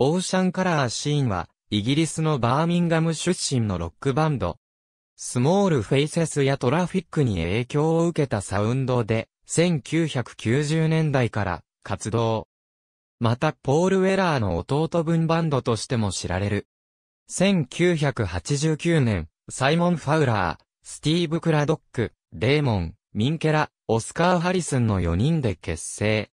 オーシャンカラーシーンは、イギリスのバーミンガム出身のロックバンド。スモールフェイセスやトラフィックに影響を受けたサウンドで、1990年代から活動。また、ポール・ウェラーの弟分バンドとしても知られる。1989年、サイモン・ファウラー、スティーブ・クラドック、デーモン、ミンケラ、オスカー・ハリスンの4人で結成。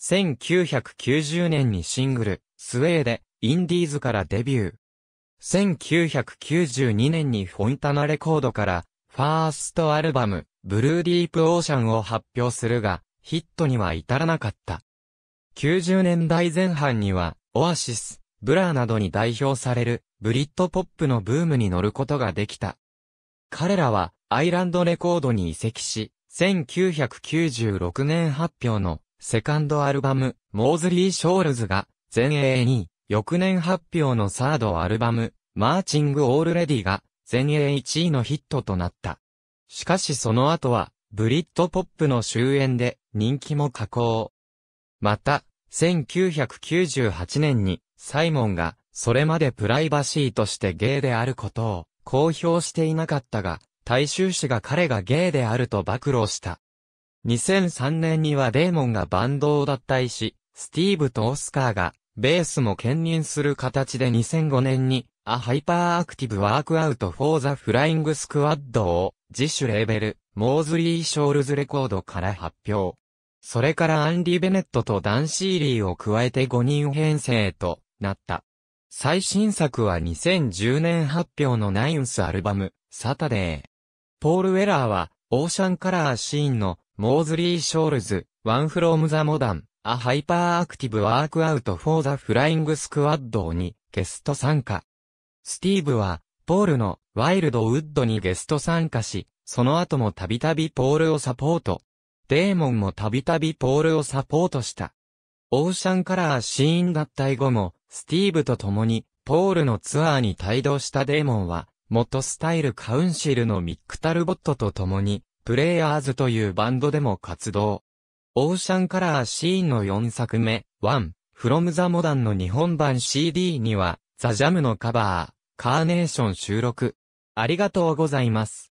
1990年にシングル、スウェーデ、インディーズからデビュー。1992年にフォンタナレコードから、ファーストアルバム、ブルーディープオーシャンを発表するが、ヒットには至らなかった。90年代前半には、オアシス、ブラーなどに代表される、ブリッドポップのブームに乗ることができた。彼らは、アイランドレコードに移籍し、1996年発表の、セカンドアルバム、モーズリー・ショールズが、全英2位、翌年発表のサードアルバム、マーチング・オールレディが、全英1位のヒットとなった。しかしその後は、ブリッドポップの終焉で、人気も下降。また、1998年に、サイモンが、それまでプライバシーとしてゲイであることを、公表していなかったが、大衆誌が彼がゲイであると暴露した。2003年にはデーモンがバンドを脱退し、スティーブとオスカーがベースも兼任する形で2005年に、A Hyperactive Workout for the Flying Squad を、自主レーベル、モーズリー・ショールズレコードから発表。それからアンリー・ベネットとダン・シーリーを加えて5人編成となった。最新作は2010年発表のナインスアルバム、サタデー。ポール・ウェラーは、オーシャンカラーシーンの、モーズリー・ショールズ、ワン・フローム・ザ・モダン、A Hyperactive Workout for the Flying Squad にゲスト参加。スティーブは、ポールのワイルドウッドにゲスト参加し、その後もたびたびポールをサポート。デーモンもたびたびポールをサポートした。オーシャンカラーシーン脱退後も、スティーブと共に、ポールのツアーに帯同したデーモンは、元スタイルカウンシルのミックタルボットと共に、プレイヤーズというバンドでも活動。オーシャンカラーシーンの4作目、1、From the Modern の日本版 CD には、ザ・ジャムのカバー、カーネーション収録。ありがとうございます。